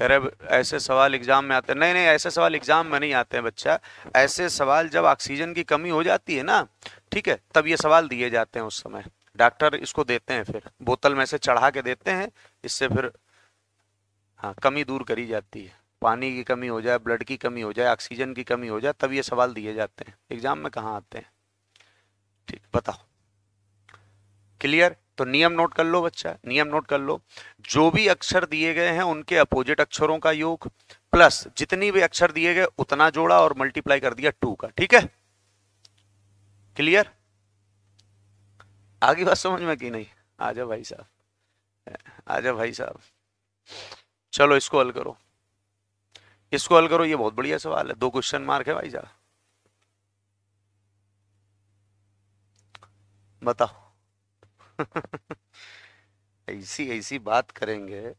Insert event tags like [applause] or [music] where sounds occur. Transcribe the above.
कह रहे ऐसे सवाल एग्ज़ाम में आते हैं नहीं नहीं ऐसे सवाल एग्ज़ाम में नहीं आते हैं बच्चा ऐसे सवाल जब ऑक्सीजन की कमी हो जाती है ना ठीक है तब ये सवाल दिए जाते हैं उस समय डॉक्टर इसको देते हैं फिर बोतल में से चढ़ा के देते हैं इससे फिर हाँ कमी दूर करी जाती है पानी की कमी हो जाए ब्लड की कमी हो जाए ऑक्सीजन की कमी हो जाए तब ये सवाल दिए जाते हैं एग्ज़ाम में कहाँ आते हैं ठीक बताओ क्लियर तो नियम नोट कर लो बच्चा नियम नोट कर लो जो भी अक्षर दिए गए हैं उनके अपोजिट अक्षरों का योग प्लस जितनी भी अक्षर दिए गए उतना जोड़ा और मल्टीप्लाई कर दिया टू का ठीक है क्लियर आगे बात समझ में कि नहीं आजा भाई साहब आजा भाई साहब चलो इसको हल करो इसको हल करो ये बहुत बढ़िया सवाल है दो क्वेश्चन मार्क है भाई साहब बताओ [laughs] ऐसी ऐसी बात करेंगे